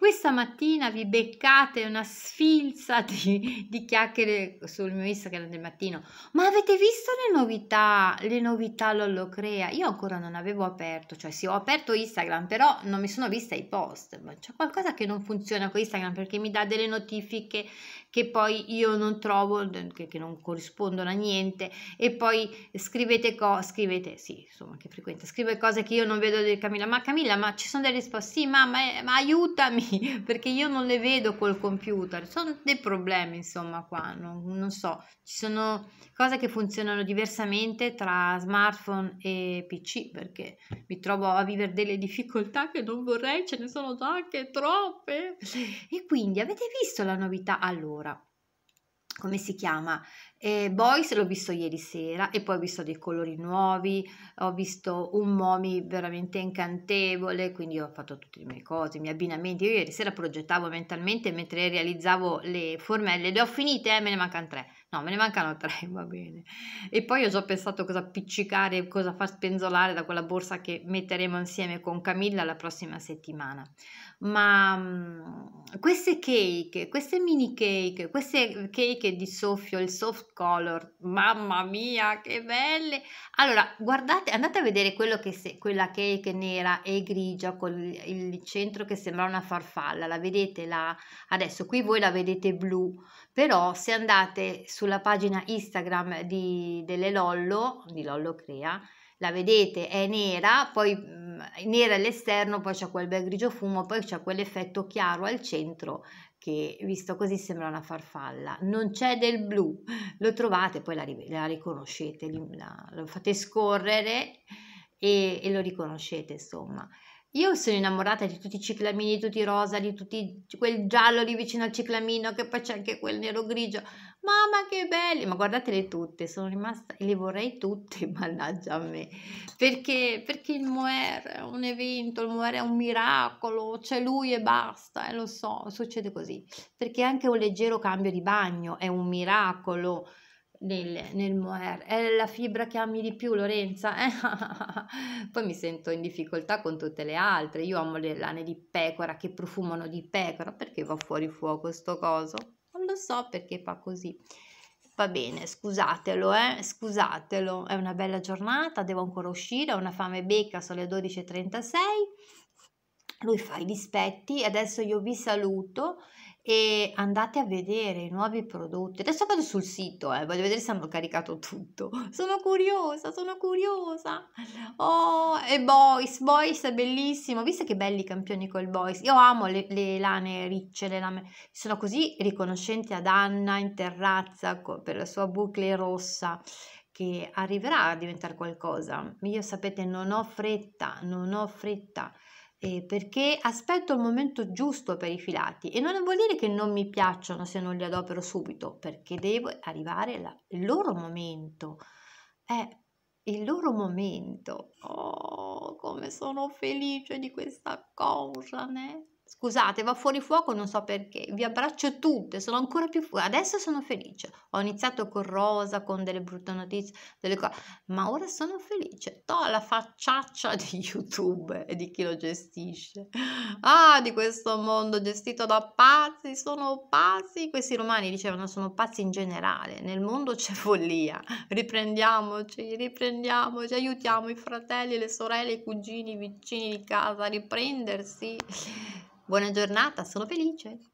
Questa mattina vi beccate una sfilza di, di chiacchiere sul mio Instagram del mattino. Ma avete visto le novità? Le novità Lollo Crea? Io ancora non avevo aperto, cioè sì, ho aperto Instagram, però non mi sono vista i post. Ma c'è qualcosa che non funziona con Instagram perché mi dà delle notifiche che poi io non trovo, che, che non corrispondono a niente. E poi scrivete cose, scrivete, sì, insomma, che frequenza, scrive cose che io non vedo di Camilla. Ma Camilla, ma ci sono delle risposte? Sì, mamma, eh, ma aiutami perché io non le vedo col computer sono dei problemi insomma qua non, non so ci sono cose che funzionano diversamente tra smartphone e pc perché mi trovo a vivere delle difficoltà che non vorrei ce ne sono anche troppe e quindi avete visto la novità allora come si chiama? Eh, Boys l'ho visto ieri sera e poi ho visto dei colori nuovi, ho visto un momi veramente incantevole, quindi ho fatto tutte le mie cose, i miei abbinamenti. Io ieri sera progettavo mentalmente mentre realizzavo le formelle, le ho finite, eh, me ne mancano tre. No, me ne mancano tre, va bene. E poi ho già pensato cosa appiccicare, cosa far spenzolare da quella borsa che metteremo insieme con Camilla la prossima settimana. Ma mm, queste cake, queste mini cake, queste cake di soffio, il soft color, mamma mia che belle! Allora guardate, andate a vedere quello che se, quella cake nera e grigia con il, centro che sembra una farfalla, la vedete là? Adesso qui voi la vedete blu, però se andate sulla pagina Instagram di, delle Lollo, di Lollo Crea, la vedete, è nera, poi mhmm, nera all'esterno, poi c'è quel bel grigio fumo, poi c'è quell'effetto chiaro al centro che visto così sembra una farfalla. Non c'è del blu, lo trovate, poi la, la riconoscete, la, lo fate scorrere e, e lo riconoscete, insomma. Io sono innamorata di tutti i ciclamini, di tutti i rosa, di tutti quel giallo lì vicino al ciclamino, che poi c'è anche quel nero grigio. Mamma che belli! Ma guardatele tutte, sono rimasta e le vorrei tutte, mannaggia a me. Perché, perché il Moer è un evento, il Moer è un miracolo, c'è lui e basta, e eh, lo so, succede così. Perché anche un leggero cambio di bagno è un miracolo nel, mm. nel, mohair è la fibra che ami di più Lorenza eh? poi mi sento in difficoltà con tutte le altre io amo le lane di pecora che profumano di pecora perché va fuori fuoco sto coso non lo so perché fa così va bene scusatelo eh? scusatelo è una bella giornata devo ancora uscire ho una fame becca sono le 12.36 lui fa i dispetti adesso io vi saluto e andate a vedere i nuovi prodotti. Adesso vado sul sito, eh, voglio vedere se hanno caricato tutto. Sono curiosa, sono curiosa. Oh, e Boys, Boys è bellissimo. Visto che belli i campioni col Boys. Io amo le, le lane ricce, le lame. Sono così riconoscente ad Anna in terrazza per la sua bucle rossa che arriverà a diventare qualcosa. Io sapete, non ho fretta, non ho fretta eh, perché aspetto il momento giusto per i filati e non vuol dire che non mi piacciono se non li adopero subito, perché devo arrivare il loro momento. È eh, il loro momento. Oh, come sono felice di questa cosa, né? Scusate, va fuori fuoco, non so perché. Vi abbraccio tutte, sono ancora più fuori. Adesso sono felice. Ho iniziato con Rosa, con delle brutte notizie, delle cose, ma ora sono felice. To la facciaccia di YouTube e di chi lo gestisce. Ah, di questo mondo gestito da pazzi, sono pazzi. Questi romani dicevano sono pazzi in generale. Nel mondo c'è follia. Riprendiamoci, riprendiamoci, aiutiamo i fratelli, le sorelle, i cugini, i vicini di casa a riprendersi Buona giornata, sono felice!